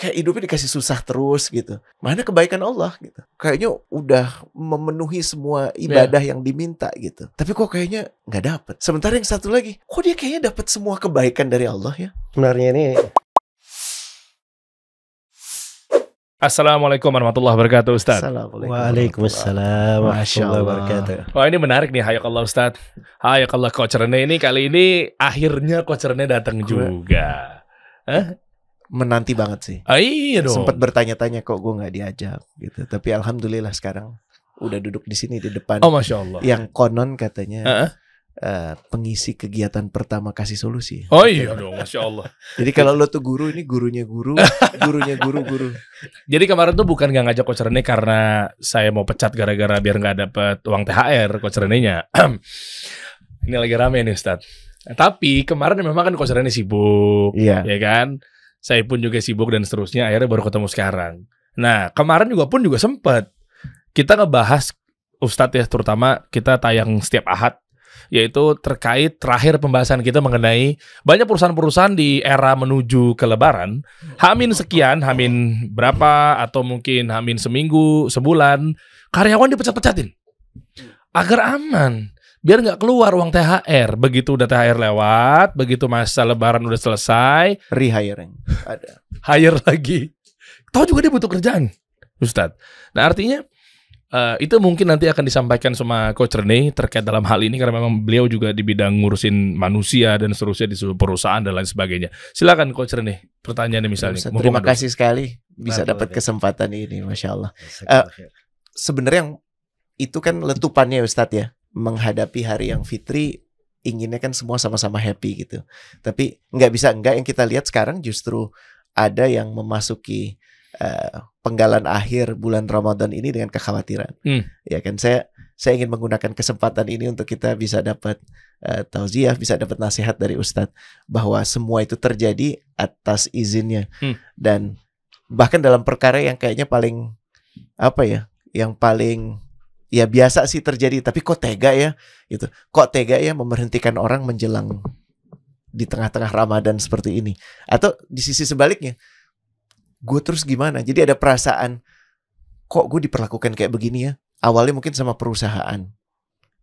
kayak hidupnya dikasih susah terus gitu. Mana kebaikan Allah gitu. Kayaknya udah memenuhi semua ibadah yeah. yang diminta gitu. Tapi kok kayaknya nggak dapet. Sementara yang satu lagi, kok dia kayaknya dapat semua kebaikan dari Allah ya? Sebenarnya ini Assalamualaikum warahmatullahi wabarakatuh Ustaz Waalaikumsalam warahmatullahi wabarakatuh Wah oh, ini menarik nih Hayakallah Ustaz Hayakallah Kocernya ini kali ini akhirnya Kocernya datang juga Hah? menanti banget sih. Ah, iya dong. Sempat bertanya-tanya kok gue nggak diajak gitu. Tapi alhamdulillah sekarang udah duduk di sini di depan. Oh masya Allah. Yang konon katanya. Uh -uh. Uh, pengisi kegiatan pertama kasih solusi. Oh iya dong, masya Allah. Jadi kalau lo tuh guru ini gurunya guru, gurunya guru guru. Jadi kemarin tuh bukan gak ngajak coach Rene karena saya mau pecat gara-gara biar nggak dapet uang THR coach rene ini lagi rame nih Ustadz. Tapi kemarin memang kan coach Rene sibuk, iya. ya kan saya pun juga sibuk dan seterusnya akhirnya baru ketemu sekarang nah kemarin juga pun juga sempat kita ngebahas Ustadz ya terutama kita tayang setiap Ahad yaitu terkait terakhir pembahasan kita mengenai banyak perusahaan-perusahaan di era menuju ke lebaran Hamin sekian, Hamin berapa atau mungkin Hamin seminggu, sebulan karyawan dipecat-pecatin agar aman biar nggak keluar uang THR. Begitu udah THR lewat, begitu masa lebaran udah selesai, rehiring ada. Hire lagi. tau juga dia butuh kerjaan, ustad Nah, artinya Uh, itu mungkin nanti akan disampaikan sama Coach Rene terkait dalam hal ini karena memang beliau juga di bidang ngurusin manusia dan seterusnya di perusahaan dan lain sebagainya. Silakan Coach Rene, pertanyaannya misalnya. Ustaz, terima kasih sekali bisa dapat kesempatan ini, masya Allah. Uh, Sebenarnya yang itu kan letupannya Ustadz ya menghadapi hari yang fitri inginnya kan semua sama-sama happy gitu. Tapi nggak bisa nggak yang kita lihat sekarang justru ada yang memasuki uh, penggalan akhir bulan Ramadan ini dengan kekhawatiran. Hmm. Ya kan saya saya ingin menggunakan kesempatan ini untuk kita bisa dapat uh, tauziah, bisa dapat nasihat dari ustadz bahwa semua itu terjadi atas izinnya. Hmm. Dan bahkan dalam perkara yang kayaknya paling apa ya, yang paling ya biasa sih terjadi tapi kok tega ya gitu kok tega ya memberhentikan orang menjelang di tengah-tengah Ramadan seperti ini atau di sisi sebaliknya gue terus gimana jadi ada perasaan kok gue diperlakukan kayak begini ya awalnya mungkin sama perusahaan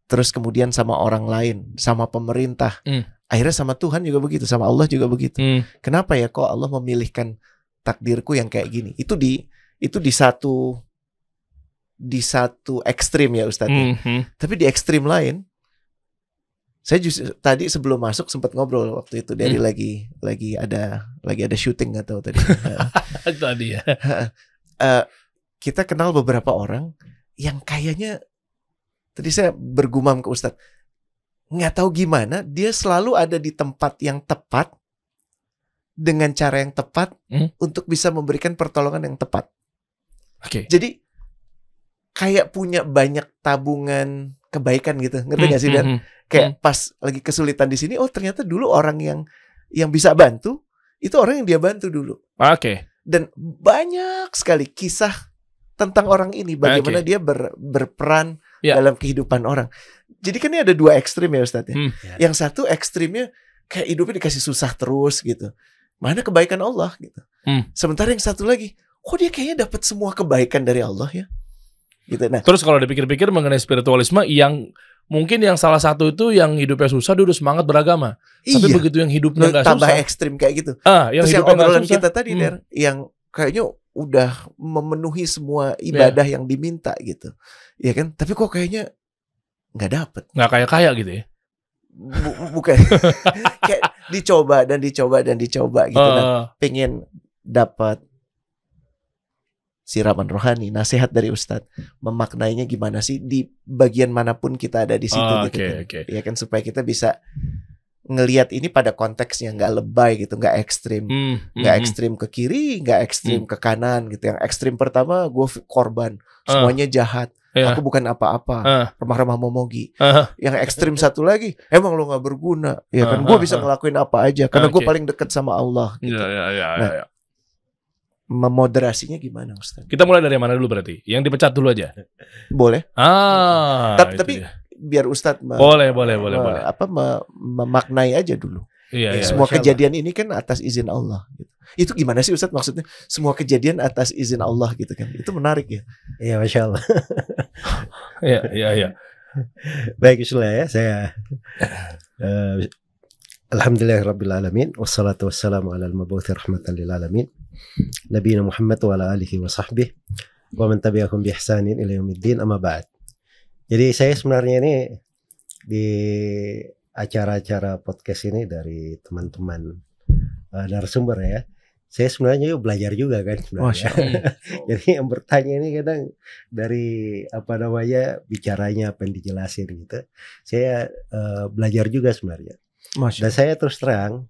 terus kemudian sama orang lain sama pemerintah mm. akhirnya sama Tuhan juga begitu sama Allah juga begitu mm. kenapa ya kok Allah memilihkan takdirku yang kayak gini itu di itu di satu di satu ekstrim ya Ustadz. Mm -hmm. Tapi di ekstrim lain, saya justru tadi sebelum masuk sempat ngobrol waktu itu dari mm. lagi lagi ada lagi ada syuting atau tadi. tadi ya. uh, kita kenal beberapa orang yang kayaknya tadi saya bergumam ke Ustadz nggak tahu gimana dia selalu ada di tempat yang tepat dengan cara yang tepat hmm? untuk bisa memberikan pertolongan yang tepat. Oke. Okay. Jadi kayak punya banyak tabungan kebaikan gitu ngerti hmm, gak sih hmm, dan hmm. kayak pas lagi kesulitan di sini oh ternyata dulu orang yang yang bisa bantu itu orang yang dia bantu dulu ah, oke okay. dan banyak sekali kisah tentang orang ini ah, bagaimana okay. dia ber, berperan yeah. dalam kehidupan orang jadi kan ini ada dua ekstrim ya Ustadz ya hmm. Ya. yang satu ekstrimnya kayak hidupnya dikasih susah terus gitu mana kebaikan Allah gitu hmm. sementara yang satu lagi kok dia kayaknya dapat semua kebaikan dari Allah ya gitu nah terus kalau dipikir-pikir mengenai spiritualisme yang mungkin yang salah satu itu yang hidupnya susah dia semangat beragama iya. tapi begitu yang hidupnya nggak susah tambah ekstrim kayak gitu ah yang terus yang obrolan susah, kita tadi hmm. der yang kayaknya udah memenuhi semua ibadah yeah. yang diminta gitu ya kan tapi kok kayaknya nggak dapet nggak kayak kaya gitu ya bukan kayak dicoba dan dicoba dan dicoba gitu uh. nah, ah. pengen dapat siraman rohani, nasihat dari Ustadz, memaknainya gimana sih di bagian manapun kita ada di situ oh, gitu, okay, kan. Okay. ya kan supaya kita bisa ngelihat ini pada konteksnya nggak lebay gitu nggak ekstrim hmm, hmm, nggak hmm, ekstrim ke kiri nggak ekstrim mm. ke kanan gitu yang ekstrim pertama gue korban ah. semuanya uh, jahat yeah. aku bukan apa-apa uh, remah-remah momogi uh, ah. yang ekstrim satu lagi emang lo nggak berguna ya kan uh, gue bisa ngelakuin apa aja karena okay. gue paling dekat sama Allah iya, gitu. yeah, yeah, yeah, nah, yeah, yeah memoderasinya gimana Ustaz? Kita mulai dari mana dulu berarti? Yang dipecat dulu aja. Boleh. Ah. Tapi, tapi ya. biar Ustaz boleh boleh boleh boleh. Apa memaknai aja dulu. Iya, ya, semua kejadian ini kan atas izin Allah gitu. Itu gimana sih Ustaz maksudnya? Semua kejadian atas izin Allah gitu kan. Itu menarik ya. Iya, Masya Allah. Iya, iya, iya. Baik, Ustaz ya. Saya uh, Alhamdulillah Rabbil Alamin Wassalatu wassalamu ala al-mabuthi rahmatan lil alamin Nabi Muhammad wa ala alihi wa sahbih Wa man tabi'akum bi ihsanin ila amma ba'd Jadi saya sebenarnya ini Di acara-acara podcast ini dari teman-teman eh, narasumber ya saya sebenarnya yuk belajar juga kan sebenarnya. Oh, Jadi yang bertanya ini kadang dari apa namanya bicaranya apa yang dijelasin gitu. Saya uh, belajar juga sebenarnya. Masya. Dan saya terus terang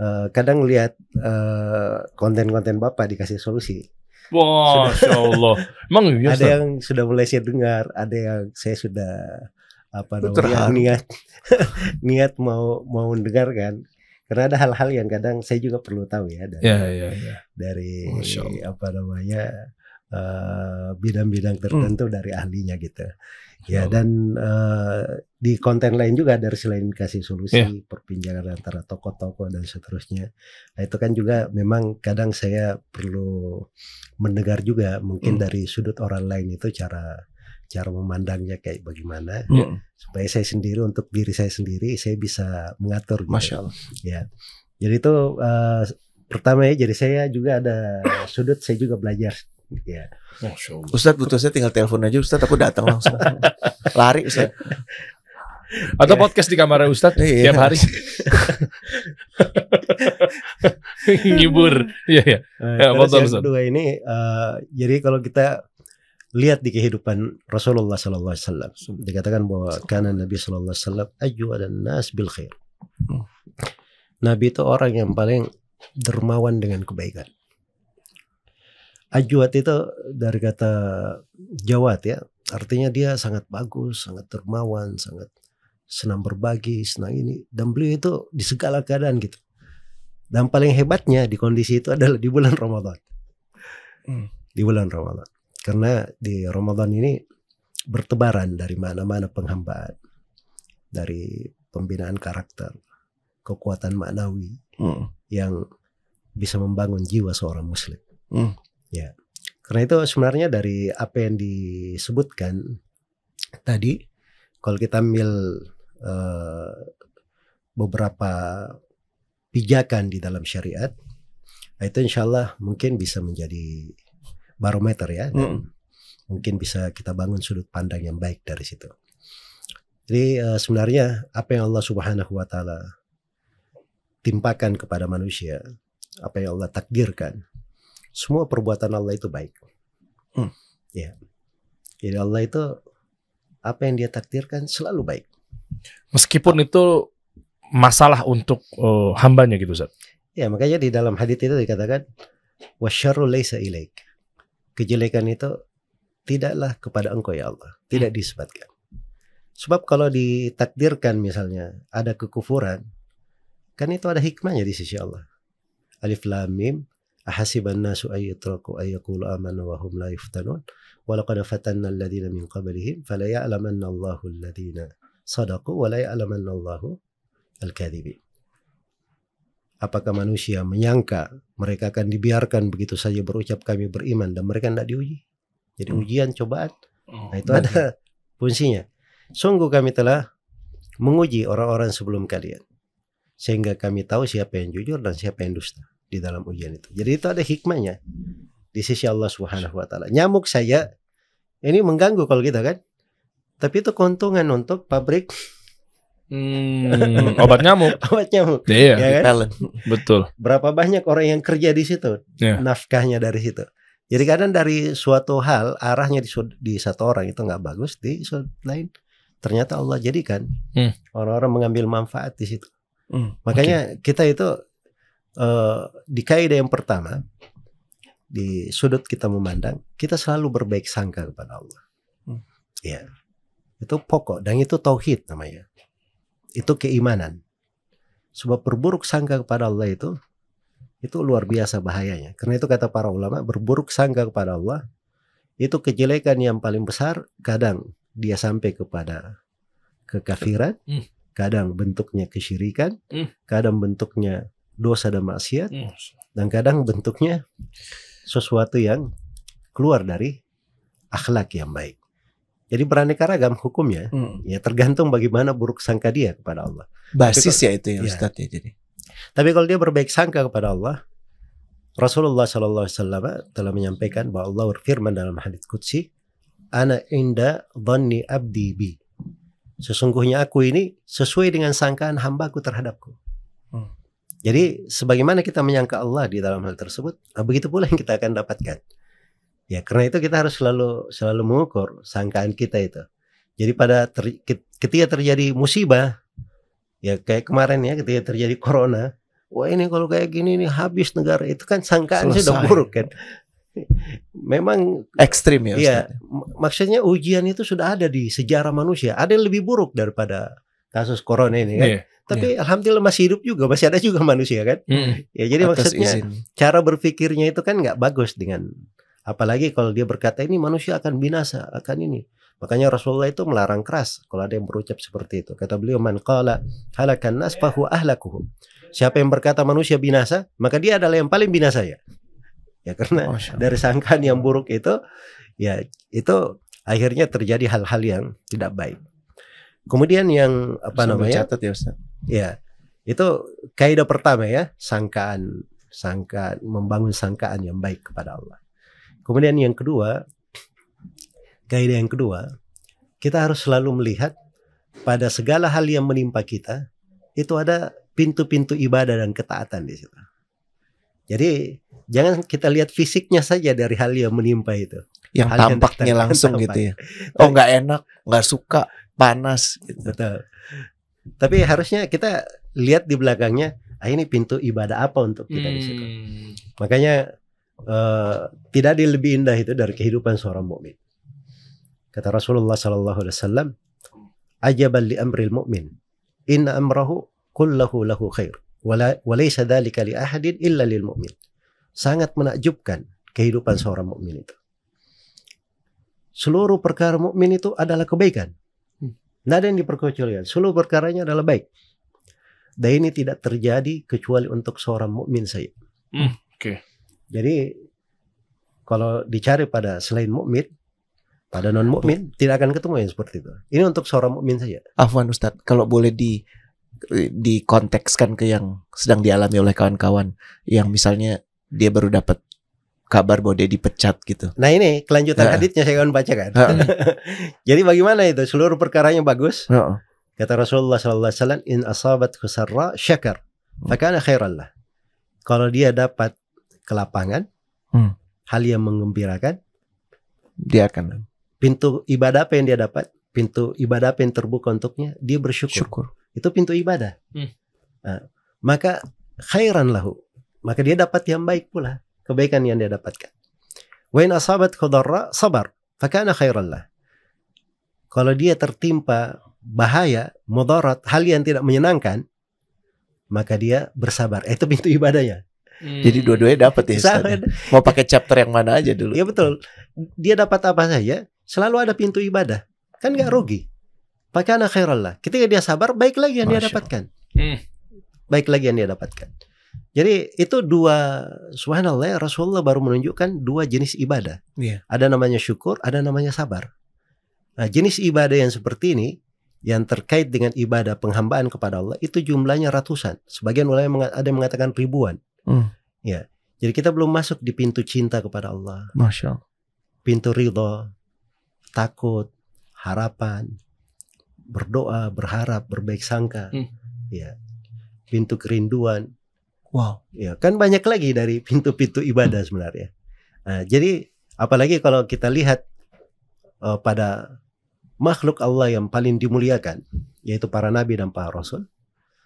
uh, kadang lihat uh, konten-konten bapak dikasih solusi. Wah, wow, Allah. Emang iya, ada yang sudah mulai saya dengar, ada yang saya sudah apa namanya niat niat mau mau mendengarkan karena ada hal-hal yang kadang saya juga perlu tahu ya dari yeah, yeah, yeah. dari apa namanya eh, bidang-bidang uh, tertentu hmm. dari ahlinya gitu. Ya dan uh, di konten lain juga dari selain kasih solusi yeah. perpinjangan antara toko-toko dan seterusnya. Nah, itu kan juga memang kadang saya perlu mendengar juga mungkin mm. dari sudut orang lain itu cara cara memandangnya kayak bagaimana mm. supaya saya sendiri untuk diri saya sendiri saya bisa mengatur gitu. Masya Allah. Ya. Jadi itu uh, pertama ya jadi saya juga ada sudut saya juga belajar Ya. Ustadz butuh saya tinggal telepon aja Ustad, aku datang langsung. Lari Ustad. Atau ya. podcast di kamar Ustad, ya tiap hari. Ngibur. Iya ya. Nah, ya yang kedua ini uh, jadi kalau kita lihat di kehidupan Rasulullah sallallahu alaihi wasallam dikatakan bahwa karena Nabi sallallahu alaihi wasallam ajwadan nas bil khair. Hmm. Nabi itu orang yang paling dermawan dengan kebaikan. Ajuat itu dari kata Jawat ya, artinya dia sangat bagus, sangat termawan, sangat senang berbagi, senang ini. Dan beliau itu di segala keadaan gitu. Dan paling hebatnya di kondisi itu adalah di bulan Ramadan. Hmm. Di bulan Ramadan. Karena di Ramadan ini bertebaran dari mana-mana penghambaan. Dari pembinaan karakter, kekuatan maknawi hmm. yang bisa membangun jiwa seorang muslim. Hmm. Ya. Karena itu sebenarnya dari apa yang disebutkan tadi kalau kita ambil eh, beberapa pijakan di dalam syariat nah itu insya Allah mungkin bisa menjadi barometer ya dan mungkin bisa kita bangun sudut pandang yang baik dari situ. Jadi eh, sebenarnya apa yang Allah Subhanahu wa taala timpakan kepada manusia, apa yang Allah takdirkan semua perbuatan Allah itu baik. Hmm. Ya. Jadi Allah itu apa yang dia takdirkan selalu baik. Meskipun itu masalah untuk uh, hambanya gitu Ustaz. Ya, makanya di dalam hadis itu dikatakan wasyarru laisa ilaik. Kejelekan itu tidaklah kepada engkau ya Allah, tidak hmm. disebabkan. Sebab kalau ditakdirkan misalnya ada kekufuran, kan itu ada hikmahnya di sisi Allah. Alif lam mim أحسب الناس أن يتركوا أن يقولوا آمنا وهم لا يفتنون ولقد فتنا الذين من قبلهم فلا يعلمن الله الذين صدقوا ولا يعلمن الله الكاذبين Apakah manusia menyangka mereka akan dibiarkan begitu saja berucap kami beriman dan mereka tidak diuji? Jadi hmm. ujian cobaan. Oh, nah itu ada fungsinya. Sungguh kami telah menguji orang-orang sebelum kalian sehingga kami tahu siapa yang jujur dan siapa yang dusta di dalam ujian itu. Jadi itu ada hikmahnya di sisi Allah Subhanahu wa taala. Nyamuk saya ini mengganggu kalau kita gitu kan. Tapi itu keuntungan untuk pabrik Hmm, obat nyamuk. obat nyamuk. Iya. Ya kan? Betul. Berapa banyak orang yang kerja di situ, yeah. nafkahnya dari situ. Jadi kadang dari suatu hal arahnya di, di satu orang itu nggak bagus, di lain ternyata Allah jadikan hmm. orang-orang mengambil manfaat di situ. Hmm, Makanya okay. kita itu uh, di kaidah yang pertama di sudut kita memandang kita selalu berbaik sangka kepada Allah. Hmm. Ya. Itu pokok dan itu tauhid namanya. Itu keimanan. Sebab berburuk sangka kepada Allah itu itu luar biasa bahayanya. Karena itu kata para ulama berburuk sangka kepada Allah itu kejelekan yang paling besar kadang dia sampai kepada kekafiran, hmm. kadang bentuknya kesyirikan, hmm. kadang bentuknya dosa dan maksiat hmm. dan kadang bentuknya sesuatu yang keluar dari akhlak yang baik. Jadi beraneka ragam hukumnya, hmm. ya tergantung bagaimana buruk sangka dia kepada Allah. Basis kalau, ya itu ya iya. Ustaz ya. jadi. Tapi kalau dia berbaik sangka kepada Allah, Rasulullah Shallallahu Alaihi Wasallam telah menyampaikan bahwa Allah berfirman dalam hadits Qudsi, "Ana inda dhanni abdi bi." Sesungguhnya aku ini sesuai dengan sangkaan hambaku terhadapku. Hmm. Jadi sebagaimana kita menyangka Allah di dalam hal tersebut, ah, begitu pula yang kita akan dapatkan. Ya, karena itu kita harus selalu selalu mengukur sangkaan kita itu. Jadi pada ter, ketika terjadi musibah, ya kayak kemarin ya ketika terjadi corona, wah ini kalau kayak gini ini habis negara itu kan sangkaan Selesai. sudah buruk kan. Memang ekstrim ya. Iya, maksudnya ujian itu sudah ada di sejarah manusia. Ada yang lebih buruk daripada kasus corona ini kan. Yeah tapi yeah. alhamdulillah masih hidup juga masih ada juga manusia kan mm. ya jadi Atas maksudnya izin. cara berpikirnya itu kan nggak bagus dengan apalagi kalau dia berkata ini manusia akan binasa akan ini makanya Rasulullah itu melarang keras kalau ada yang berucap seperti itu kata beliau man qala halakan nas fahu ahlakuhum siapa yang berkata manusia binasa maka dia adalah yang paling binasa ya ya karena dari sangkaan yang buruk itu ya itu akhirnya terjadi hal-hal yang tidak baik Kemudian yang apa Bisa namanya? Catat ya Ustaz. Ya. Itu kaidah pertama ya, sangkaan, sangka, membangun sangkaan yang baik kepada Allah. Kemudian yang kedua, kaidah yang kedua, kita harus selalu melihat pada segala hal yang menimpa kita itu ada pintu-pintu ibadah dan ketaatan di situ. Jadi jangan kita lihat fisiknya saja dari hal yang menimpa itu. Yang hal tampaknya yang langsung tampak. gitu ya. Oh nggak enak, nggak suka, panas gitu. Betul. Tapi harusnya kita lihat di belakangnya, ah ini pintu ibadah apa untuk kita hmm. di situ. Hmm. Makanya uh, tidak ada lebih indah itu dari kehidupan seorang mukmin. Kata Rasulullah sallallahu alaihi wasallam, "Ajaban li amril mukmin Inna amrahu kullahu lahu khair." li illa lil mu'min. Sangat menakjubkan kehidupan seorang mukmin itu. Seluruh perkara mukmin itu adalah kebaikan. Tidak ada yang diperkecualikan. Seluruh perkaranya adalah baik. Dan ini tidak terjadi kecuali untuk seorang mukmin saya. Hmm, Oke. Okay. Jadi kalau dicari pada selain mukmin, pada non mukmin tidak akan ketemu yang seperti itu. Ini untuk seorang mukmin saja. Afwan Ustaz, kalau boleh di dikontekskan ke yang sedang dialami oleh kawan-kawan yang misalnya dia baru dapat kabar bahwa dia dipecat gitu. Nah ini kelanjutan uh. haditsnya saya akan bacakan. Uh. Jadi bagaimana itu seluruh perkaranya bagus. Uh. Kata Rasulullah Sallallahu Alaihi Wasallam, in asabat khusarra syakar, hmm. fakana khairan lah. Kalau dia dapat kelapangan, hmm. hal yang mengembirakan, dia akan pintu ibadah apa yang dia dapat, pintu ibadah apa yang terbuka untuknya, dia bersyukur. Syukur. Itu pintu ibadah. Hmm. Nah, maka khairan lahu. Maka dia dapat yang baik pula kebaikan yang dia dapatkan. Wa in asabat khudarra sabar, fakana khairan lah. Kalau dia tertimpa bahaya, mudarat, hal yang tidak menyenangkan, maka dia bersabar. Eh, itu pintu ibadahnya. Hmm. Jadi dua-duanya dapat ya. ya? Sama, Mau pakai chapter yang mana aja dulu. Ya betul. Dia dapat apa saja, selalu ada pintu ibadah. Kan gak hmm. rugi. Pakai anak khairallah. Ketika dia sabar, baik lagi yang Masya dia dapatkan. Hmm. Baik lagi yang dia dapatkan. Jadi itu dua subhanallah ya, Rasulullah baru menunjukkan dua jenis ibadah. Yeah. Ada namanya syukur, ada namanya sabar. Nah, jenis ibadah yang seperti ini yang terkait dengan ibadah penghambaan kepada Allah itu jumlahnya ratusan. Sebagian ulama ada yang mengatakan ribuan. Mm. Ya. Jadi kita belum masuk di pintu cinta kepada Allah. Masya Allah. Pintu ridho, takut, harapan, berdoa, berharap, berbaik sangka. Hmm. Ya. Pintu kerinduan, Wow. Ya, kan banyak lagi dari pintu-pintu ibadah sebenarnya. Nah, jadi apalagi kalau kita lihat uh, pada makhluk Allah yang paling dimuliakan yaitu para nabi dan para rasul.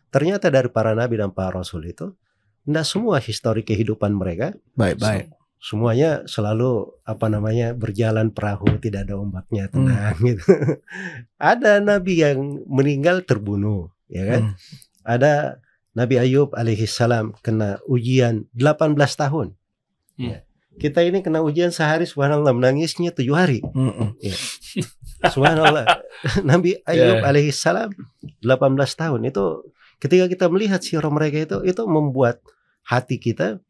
Ternyata dari para nabi dan para rasul itu tidak semua histori kehidupan mereka baik-baik. semuanya selalu apa namanya berjalan perahu tidak ada ombaknya tenang hmm. gitu. ada nabi yang meninggal terbunuh, ya kan? Hmm. Ada Nabi Ayub alaihi salam kena ujian 18 tahun. Hmm. Ya. Kita ini kena ujian sehari subhanallah menangisnya tujuh hari. Hmm. Ya. Subhanallah. Nabi Ayub yeah. alaihi salam 18 tahun itu ketika kita melihat sirah mereka itu itu membuat hati kita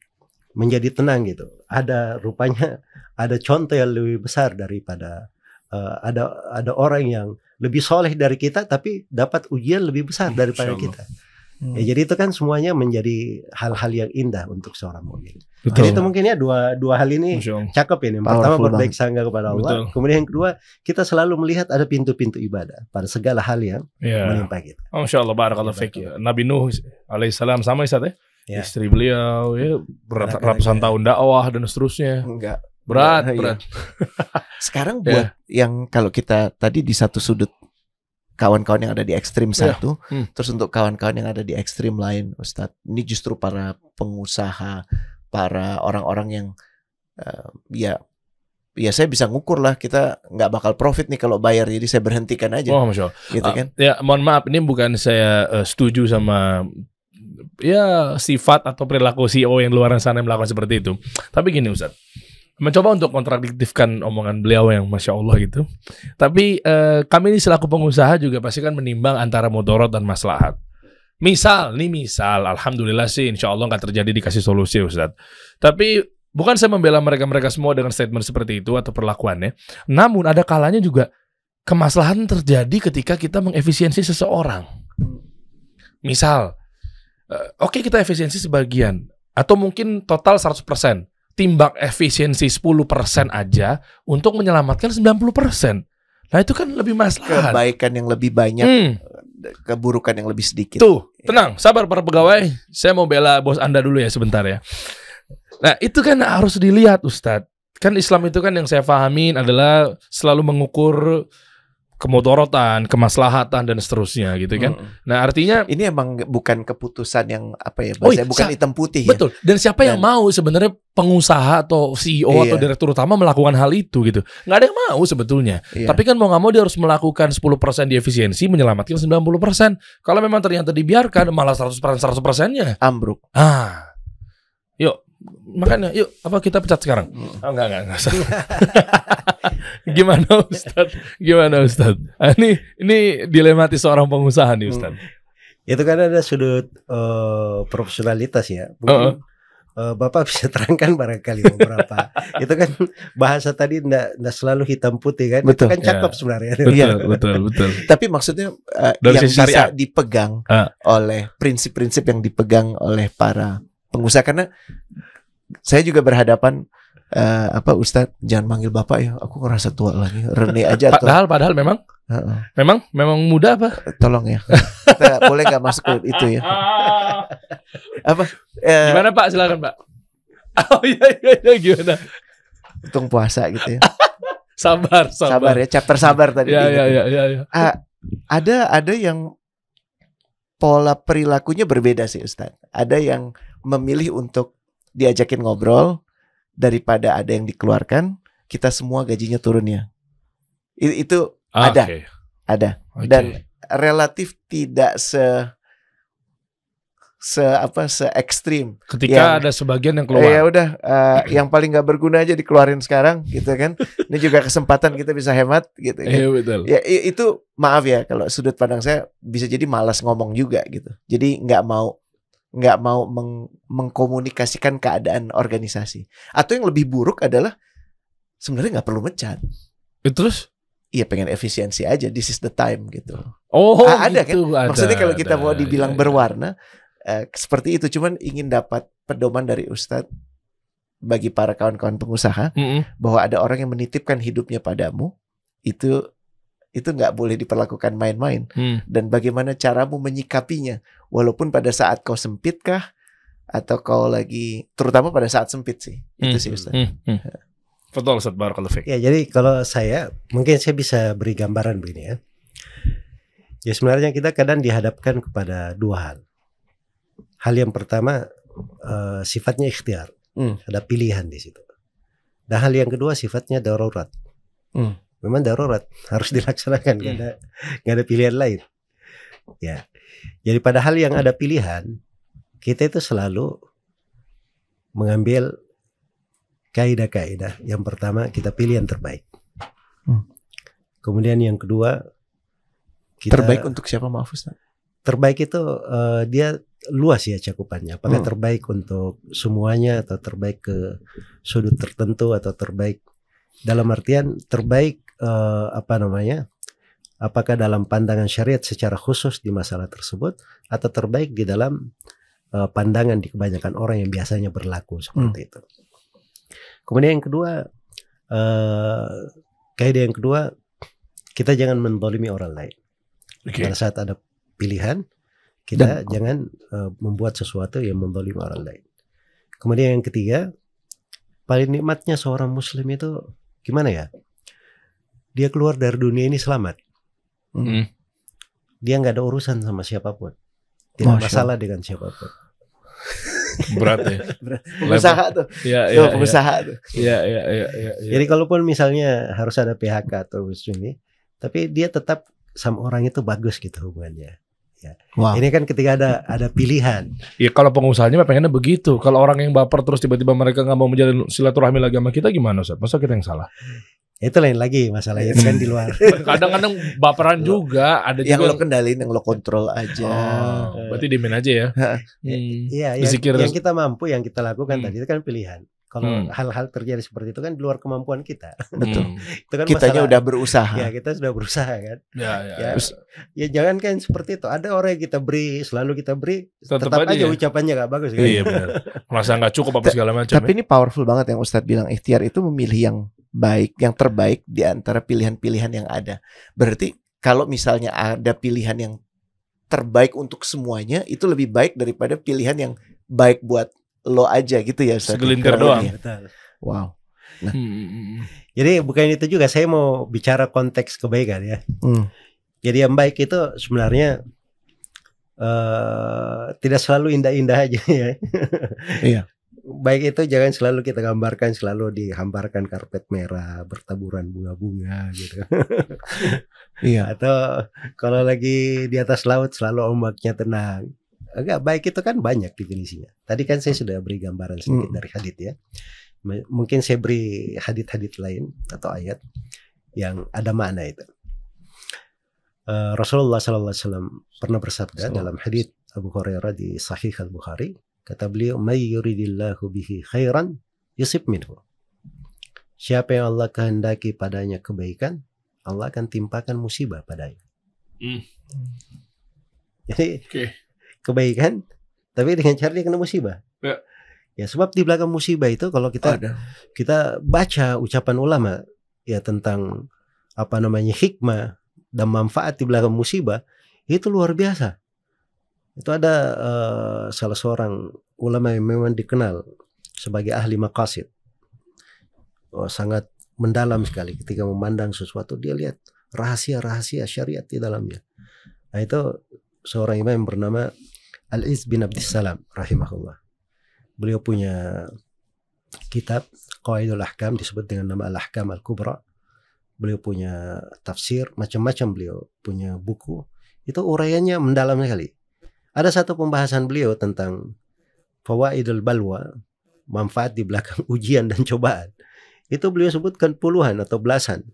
menjadi tenang gitu. Ada rupanya ada contoh yang lebih besar daripada uh, ada ada orang yang lebih soleh dari kita tapi dapat ujian lebih besar daripada kita. Hmm. Ya, jadi itu kan semuanya menjadi hal-hal yang indah untuk seorang mukmin. Jadi itu mungkin ya dua dua hal ini cakep ini. Yang pertama berbaik sangka kepada Allah. Betul. Kemudian yang kedua kita selalu melihat ada pintu-pintu ibadah pada segala hal yang yeah. menimpa kita. Oh, Allah barakallah fiqh. Ya. Nabi Nuh alaihissalam sama ya, Ustaz ya? ya? Istri beliau ya berat, ratusan tahun dakwah dan seterusnya. Enggak berat, iya. berat. berat. Sekarang ya. buat yeah. yang kalau kita tadi di satu sudut kawan-kawan yang ada di ekstrim iya. satu, hmm. terus untuk kawan-kawan yang ada di ekstrim lain, Ustadz. Ini justru para pengusaha, para orang-orang yang uh, ya ya saya bisa ngukur lah kita nggak bakal profit nih kalau bayar jadi saya berhentikan aja. Oh, masya Allah. Gitu ah, kan? ya mohon maaf ini bukan saya uh, setuju sama ya sifat atau perilaku CEO yang luar sana yang melakukan seperti itu. Tapi gini ustadz mencoba untuk kontradiktifkan omongan beliau yang masya Allah gitu. Tapi eh, kami ini selaku pengusaha juga pasti kan menimbang antara motorot dan maslahat. Misal nih misal, alhamdulillah sih insya Allah nggak terjadi dikasih solusi Ustaz. Tapi bukan saya membela mereka-mereka semua dengan statement seperti itu atau perlakuannya. Namun ada kalanya juga kemaslahan terjadi ketika kita mengefisiensi seseorang. Misal, eh, oke okay, kita efisiensi sebagian atau mungkin total 100% timbang efisiensi 10% aja untuk menyelamatkan 90%. Nah itu kan lebih masalah. Kebaikan yang lebih banyak, hmm. Eh, keburukan yang lebih sedikit. Tuh, tenang, sabar para pegawai. Saya mau bela bos Anda dulu ya sebentar ya. Nah itu kan harus dilihat Ustadz. Kan Islam itu kan yang saya pahamin adalah selalu mengukur kemudorotan, kemaslahatan dan seterusnya gitu kan. Hmm. Nah, artinya ini emang bukan keputusan yang apa ya bahasa oh, iya, bukan hitam putih ya. Betul. Ya? Dan siapa dan, yang mau sebenarnya pengusaha atau CEO iya. atau direktur utama melakukan hal itu gitu. nggak ada yang mau sebetulnya. Iya. Tapi kan mau nggak mau dia harus melakukan 10% di efisiensi menyelamatkan 90%. Kalau memang ternyata dibiarkan malah 100% 100%-nya ambruk. Ah makanya yuk apa kita pecat sekarang? Oh, enggak enggak enggak. Usah. gimana Ustad? Gimana Ustad? Ah, ini ini dilematis seorang pengusaha nih Ustad. Hmm. Itu kan ada sudut uh, profesionalitas ya. uh -uh. Uh, Bapak bisa terangkan barangkali beberapa. itu kan bahasa tadi enggak, enggak selalu hitam putih kan. Betul. Itu kan cakep ya. sebenarnya. Betul, ya. betul, betul. Tapi maksudnya uh, yang bisa dipegang uh. oleh prinsip-prinsip yang dipegang oleh para pengusaha karena saya juga berhadapan uh, apa Ustadz jangan manggil bapak ya aku ngerasa tua lagi Rene aja padahal padahal memang uh -uh. memang memang muda apa tolong ya kita boleh nggak masuk ke itu ya apa uh, gimana pak silakan pak oh iya iya, iya gimana untung puasa gitu ya sabar sabar sabar ya chapter sabar tadi ya, ya, ya, ya, ya. Uh, ada ada yang pola perilakunya berbeda sih Ustadz ada yang memilih untuk diajakin ngobrol daripada ada yang dikeluarkan, kita semua gajinya turun ya. Itu ah, ada. Ada. Okay. Dan relatif tidak se se apa se ekstrim ketika yang, ada sebagian yang keluar ya udah uh, yang paling nggak berguna aja dikeluarin sekarang gitu kan ini juga kesempatan kita bisa hemat gitu kan. Iya, betul. ya itu maaf ya kalau sudut pandang saya bisa jadi malas ngomong juga gitu jadi nggak mau nggak mau meng mengkomunikasikan keadaan organisasi. Atau yang lebih buruk adalah sebenarnya nggak perlu mecat. Eh, terus? Iya pengen efisiensi aja. This is the time gitu. Oh, ah, ada gitu, kan? Ada, Maksudnya kalau kita ada, mau iya, dibilang ya, berwarna eh, seperti itu, cuman ingin dapat pedoman dari Ustadz bagi para kawan-kawan pengusaha mm -hmm. bahwa ada orang yang menitipkan hidupnya padamu itu itu nggak boleh diperlakukan main-main hmm. dan bagaimana caramu menyikapinya walaupun pada saat kau sempit kah atau kau lagi terutama pada saat sempit sih itu hmm, sih Ustaz. Hmm. Hmm. Betul Ustaz Barakallahu Ya jadi kalau saya mungkin saya bisa beri gambaran begini ya. Ya sebenarnya kita kadang dihadapkan kepada dua hal. Hal yang pertama uh, sifatnya ikhtiar. Hmm. Ada pilihan di situ. Dan hal yang kedua sifatnya darurat. Hmm. Memang darurat harus dilaksanakan, nggak gak, hmm. ada nggak ada pilihan lain. Ya, jadi padahal yang ada pilihan, kita itu selalu mengambil kaidah-kaidah. Yang pertama kita pilih yang terbaik. Hmm. Kemudian yang kedua kita, terbaik untuk siapa maaf Ustaz? Terbaik itu uh, dia luas ya cakupannya. Apakah hmm. terbaik untuk semuanya atau terbaik ke sudut tertentu atau terbaik dalam artian terbaik uh, apa namanya apakah dalam pandangan syariat secara khusus di masalah tersebut atau terbaik di dalam uh, pandangan di kebanyakan orang yang biasanya berlaku seperti hmm. itu. Kemudian yang kedua, uh, kaidah yang kedua, kita jangan mendolimi orang lain. Okay. Pada saat ada pilihan, kita Dan, jangan uh, membuat sesuatu yang mendolimi orang lain. Kemudian yang ketiga, paling nikmatnya seorang muslim itu gimana ya? Dia keluar dari dunia ini selamat. Hmm. hmm. Dia nggak ada urusan sama siapapun. Tidak Masya. Oh, masalah dengan siapapun. Berat ya. Berat. Pengusaha tuh. Iya, iya. Ya, pengusaha tuh. Iya, iya, iya, iya. Ya. Jadi kalaupun misalnya harus ada PHK atau ini, tapi dia tetap sama orang itu bagus gitu hubungannya. Ya. Wow. Ini kan ketika ada ada pilihan. Iya kalau pengusahanya pengennya begitu. Kalau orang yang baper terus tiba-tiba mereka nggak mau menjalin silaturahmi lagi sama kita gimana Ustaz? Masa kita yang salah? Itu lain lagi masalahnya itu kan di luar. Kadang-kadang baperan lo, juga, ada yang juga lo kendalin, yang lo kontrol aja. Oh, eh. berarti dimin aja ya. Iya, ya, hmm. iya, yang, yang kita mampu, yang kita lakukan hmm. tadi itu kan pilihan. Kalau hmm. hal-hal terjadi seperti itu kan di luar kemampuan kita. Betul. Hmm. itu kan kita udah berusaha. Ya, kita sudah berusaha kan. Ya, ya. Ya, ya. ya jangan kan seperti itu. Ada orang yang kita beri, selalu kita beri, tetap, tetap aja ya. ucapannya gak bagus. Kan? Iya, benar. Merasa gak cukup apa segala macam. Tapi ya. ini powerful banget yang Ustadz bilang. Ikhtiar itu memilih yang baik, yang terbaik di antara pilihan-pilihan yang ada. Berarti kalau misalnya ada pilihan yang terbaik untuk semuanya, itu lebih baik daripada pilihan yang baik buat lo aja gitu ya. Ustaz. Segelintir doang. Ya. Wow. Nah. Hmm, hmm, hmm, hmm. Jadi bukan itu juga saya mau bicara konteks kebaikan ya. Hmm. Jadi yang baik itu sebenarnya uh, tidak selalu indah-indah aja ya. iya baik itu jangan selalu kita gambarkan selalu dihamparkan karpet merah bertaburan bunga-bunga gitu. iya. Atau kalau lagi di atas laut selalu ombaknya tenang. agak baik itu kan banyak definisinya. Tadi kan saya sudah beri gambaran sedikit hmm. dari hadit ya. M mungkin saya beri hadit-hadit lain atau ayat yang ada makna itu. Uh, Rasulullah Wasallam pernah bersabda Salam. dalam hadit Abu Hurairah di Sahih Al Bukhari Kata beliau, "May yuridillahu bihi khairan yusib minhu." Siapa yang Allah kehendaki padanya kebaikan, Allah akan timpakan musibah padanya. Hmm. Jadi okay. kebaikan, tapi dengan cara dia kena musibah. Ya. ya sebab di belakang musibah itu kalau kita Ada. kita baca ucapan ulama ya tentang apa namanya hikmah dan manfaat di belakang musibah itu luar biasa. Itu ada uh, salah seorang ulama yang memang dikenal sebagai ahli makasid Oh, sangat mendalam sekali ketika memandang sesuatu dia lihat rahasia-rahasia syariat di dalamnya. Nah itu seorang imam yang bernama Al-Iz bin Abdissalam rahimahullah. Beliau punya kitab Qaidul Ahkam disebut dengan nama Al-Ahkam Al-Kubra. Beliau punya tafsir macam-macam beliau punya buku. Itu uraiannya mendalam sekali. Ada satu pembahasan beliau tentang bahwa idul balwa, manfaat di belakang ujian dan cobaan. Itu beliau sebutkan puluhan atau belasan.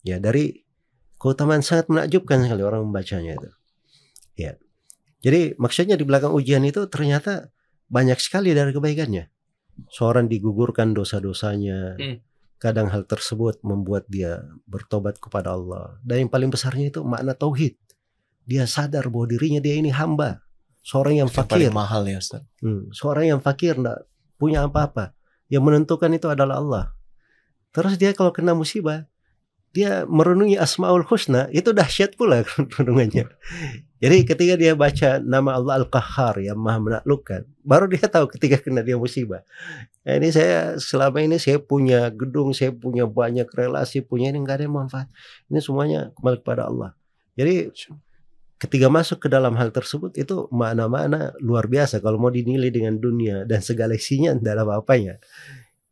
Ya, dari keutamaan sangat menakjubkan sekali orang membacanya itu. Ya. Jadi maksudnya di belakang ujian itu ternyata banyak sekali dari kebaikannya. Seorang digugurkan dosa-dosanya. Hmm. Kadang hal tersebut membuat dia bertobat kepada Allah. Dan yang paling besarnya itu makna tauhid. Dia sadar bahwa dirinya dia ini hamba. Seorang yang fakir. Yang mahal ya Ustaz. Hmm, seorang yang fakir tidak punya apa-apa. Yang menentukan itu adalah Allah. Terus dia kalau kena musibah, dia merenungi Asmaul Husna, itu dahsyat pula renungannya. Jadi ketika dia baca nama Allah Al-Qahhar yang maha menaklukkan, baru dia tahu ketika kena dia musibah. Nah, ini saya selama ini saya punya gedung, saya punya banyak relasi, punya ini nggak ada yang manfaat. Ini semuanya kembali kepada Allah. Jadi ketika masuk ke dalam hal tersebut itu mana-mana luar biasa kalau mau dinilai dengan dunia dan segala isinya dalam apa apanya.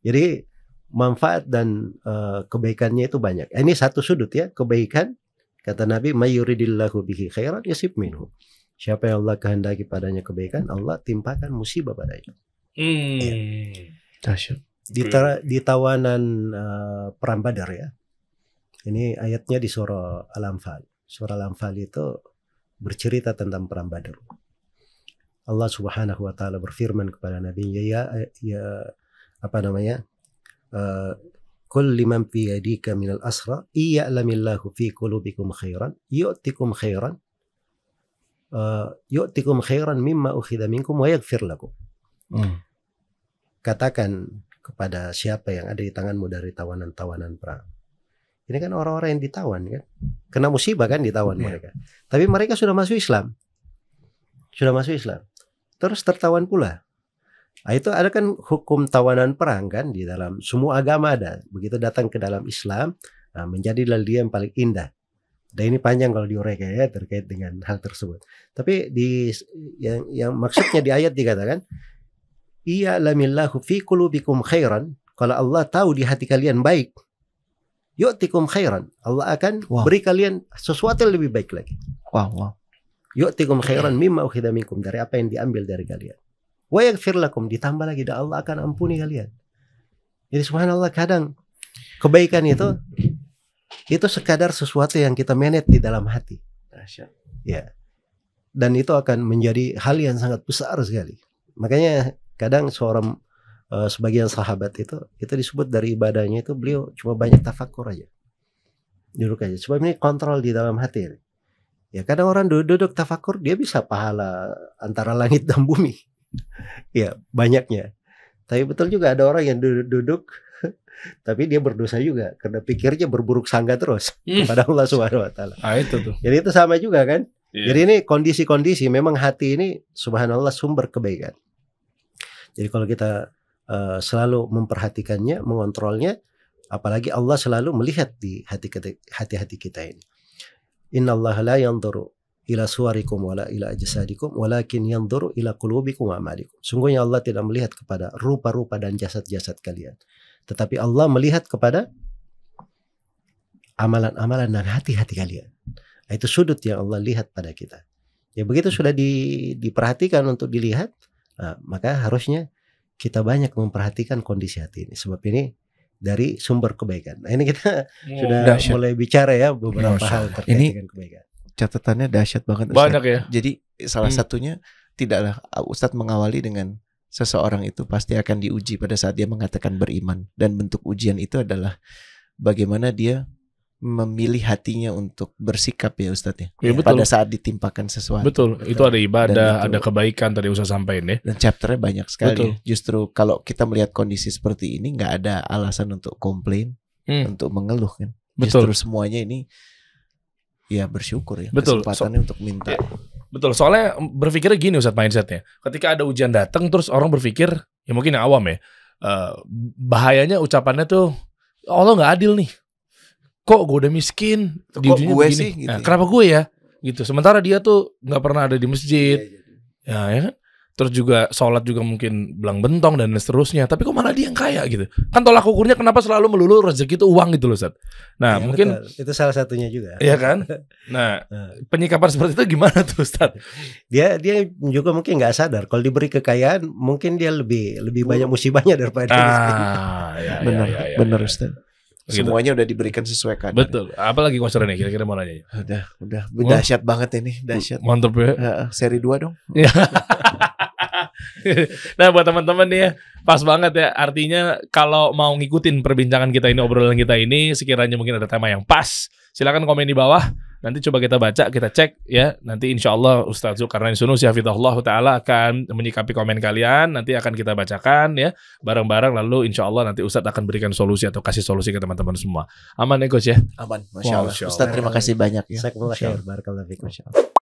Jadi manfaat dan uh, kebaikannya itu banyak. Eh, ini satu sudut ya, kebaikan kata Nabi mayuridillahu bihi khairan yasib minhu. Siapa yang Allah kehendaki padanya kebaikan, Allah timpakan musibah padanya. Hmm. Ya. Di, hmm. di tawanan uh, perang Badar ya. Ini ayatnya di surah Al-Anfal. Surah Al-Anfal itu bercerita tentang perang Badar. Allah Subhanahu wa taala berfirman kepada Nabi ya ya apa namanya? Kul eh, liman fi yadika al asra iya'lamillahu fi qulubikum khairan yu'tikum khairan eh, yu'tikum khairan mimma ukhidha minkum wa yaghfir lakum. Hmm. Katakan kepada siapa yang ada di tanganmu dari tawanan-tawanan perang. Ini kan orang-orang yang ditawan kan. Kena musibah kan ditawan yeah. mereka. Tapi mereka sudah masuk Islam. Sudah masuk Islam. Terus tertawan pula. Nah, itu ada kan hukum tawanan perang kan di dalam semua agama ada. Begitu datang ke dalam Islam, nah, menjadi dia yang paling indah. Dan ini panjang kalau diorek ya terkait dengan hal tersebut. Tapi di yang, yang maksudnya di ayat dikatakan, Ia lamillahu fi kulubikum khairan. Kalau Allah tahu di hati kalian baik, yu'tikum khairan. Allah akan wow. beri kalian sesuatu yang lebih baik lagi. Wow, wow. Yu'tikum iya. khairan mimma ukhidha minkum dari apa yang diambil dari kalian. Wa yaghfir lakum ditambah lagi dan Allah akan ampuni kalian. Jadi subhanallah kadang kebaikan itu itu sekadar sesuatu yang kita manage di dalam hati. Ya. Dan itu akan menjadi hal yang sangat besar sekali. Makanya kadang seorang Eh, sebagian sahabat itu itu disebut dari ibadahnya itu beliau cuma banyak tafakur aja duduk aja cuma ini kontrol di dalam hati ya kadang orang duduk-duduk tafakur dia bisa pahala antara langit dan bumi ya banyaknya tapi betul juga ada orang yang duduk-duduk tapi dia berdosa juga karena pikirnya berburuk sangka terus hmm. kepada Allah Subhanahu wa taala. Ah itu tuh. Jadi itu sama juga kan? Yeah. Jadi ini kondisi-kondisi memang hati ini subhanallah sumber kebaikan. Jadi kalau kita Eh, selalu memperhatikannya, mengontrolnya, apalagi Allah selalu melihat di hati-hati kita ini. Inna Allah la yanduru ila suwarikum wala ila ajsadikum walakin yanduru ila kulubikum wa amalikum. Sungguhnya Allah tidak melihat kepada rupa-rupa dan jasad-jasad kalian, tetapi Allah melihat kepada amalan-amalan dan hati-hati kalian. Nah, itu sudut yang Allah lihat pada kita. Ya begitu sudah di, diperhatikan untuk dilihat, nah, maka harusnya kita banyak memperhatikan kondisi hati ini sebab ini dari sumber kebaikan. Nah, ini kita ya, sudah dahsyat. mulai bicara ya beberapa Masya. hal terkait ini dengan kebaikan. Catatannya dahsyat banget. Ustaz. Banyak ya. Jadi salah hmm. satunya tidaklah uh, Ustadz mengawali dengan seseorang itu pasti akan diuji pada saat dia mengatakan beriman dan bentuk ujian itu adalah bagaimana dia memilih hatinya untuk bersikap ya Ustadz ya. Iya, ya betul. Pada saat ditimpakan sesuatu. Betul. Itu ada ibadah, itu, ada kebaikan tadi usah sampaikan ya. Dan chapternya banyak sekali. Betul. Justru kalau kita melihat kondisi seperti ini nggak ada alasan untuk komplain, hmm. untuk mengeluh kan. Betul. Justru semuanya ini ya bersyukur ya. Betul. Kesempatannya so, untuk minta. Iya. Betul. Soalnya berpikirnya gini Ustadz mindsetnya. Ketika ada ujian datang terus orang berpikir ya mungkin yang awam ya. Eh, bahayanya ucapannya tuh Allah nggak adil nih kok gue udah miskin kok di gue begini. sih gitu nah, ya. kenapa gue ya gitu sementara dia tuh nggak pernah ada di masjid ya, ya. ya, ya kan terus juga sholat juga mungkin belang bentong dan seterusnya tapi kok malah dia yang kaya gitu kan tolak ukurnya kenapa selalu melulu rezeki itu uang gitu loh Sat. nah ya, mungkin betul. itu salah satunya juga Iya kan nah, nah penyikapan seperti itu gimana tuh Ustaz? dia dia juga mungkin nggak sadar kalau diberi kekayaan mungkin dia lebih lebih banyak musibahnya daripada ah, ya, ya, benar ya, ya, ya, benar Ustaz Gitu. Semuanya udah diberikan sesuai kadar. Betul. Apalagi nih kira-kira mau nanya? Udah, udah. udah Dahsyat banget ini, dahsyat. Mantap ya. seri 2 dong. Iya. nah buat teman-teman nih ya pas banget ya artinya kalau mau ngikutin perbincangan kita ini obrolan kita ini sekiranya mungkin ada tema yang pas Silakan komen di bawah Nanti coba kita baca, kita cek ya. Nanti insya Allah Ustadz Zulkarnain sunu Hafidahullah Ta'ala akan menyikapi komen kalian. Nanti akan kita bacakan ya. Bareng-bareng lalu insya Allah nanti Ustaz akan berikan solusi atau kasih solusi ke teman-teman semua. Aman ya Coach ya? Aman. Masya Allah. Wow, terima kasih banyak ya. Masya Allah. Masya Allah.